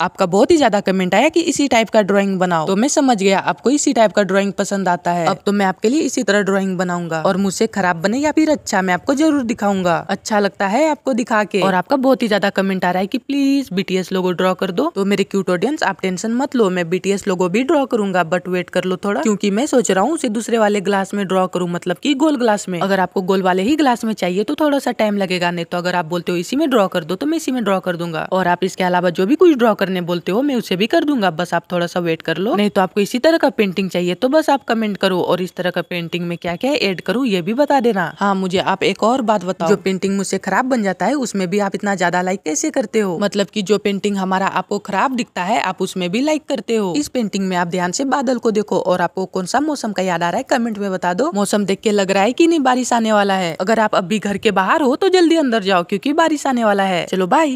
आपका बहुत ही ज्यादा कमेंट आया कि इसी टाइप का ड्राइंग बनाओ तो मैं समझ गया आपको इसी टाइप का ड्राइंग पसंद आता है अब तो मैं आपके लिए इसी तरह ड्राइंग बनाऊंगा और मुझसे खराब बने या फिर अच्छा मैं आपको जरूर दिखाऊंगा अच्छा लगता है आपको दिखा के और आपका बहुत ही ज्यादा कमेंट आ रहा है की प्लीज बीटीएस लोगो ड्रॉ कर दो तो मेरे क्यूट ऑडियंस आप टेंशन मत लो मैं बीटीएस लोगो भी ड्रॉ करूंगा बट वेट कर लो थोड़ा क्यूँकी मैं सोच रहा हूँ उसे दूसरे वाले ग्लास में ड्रॉ करूँ मतलब की गोल ग्लास में अगर आपको गोल वाले ही ग्लास में चाहिए तो थोड़ा सा टाइम लगेगा नहीं तो अगर आप बोलते हो इसी में ड्रॉ कर दो तो मैं इसी में ड्रॉ कर दूंगा और आप इसके अलावा जो भी कुछ ड्रॉ कर करने बोलते हो मैं उसे भी कर दूंगा बस आप थोड़ा सा वेट कर लो नहीं तो आपको इसी तरह का पेंटिंग चाहिए तो बस आप कमेंट करो और इस तरह का पेंटिंग में क्या क्या एड करूँ ये भी बता देना हाँ मुझे आप एक और बात बताओ जो पेंटिंग मुझसे खराब बन जाता है उसमें भी आप इतना ज्यादा लाइक कैसे करते हो मतलब की जो पेंटिंग हमारा आपको खराब दिखता है आप उसमें भी लाइक करते हो इस पेंटिंग में आप ध्यान से बादल को देखो और आपको कौन सा मौसम का याद आ रहा है कमेंट में बता दो मौसम देख के लग रहा है की नहीं बारिश आने वाला है अगर आप अभी घर के बाहर हो तो जल्दी अंदर जाओ क्यूँकी बारिश आने वाला है चलो बाय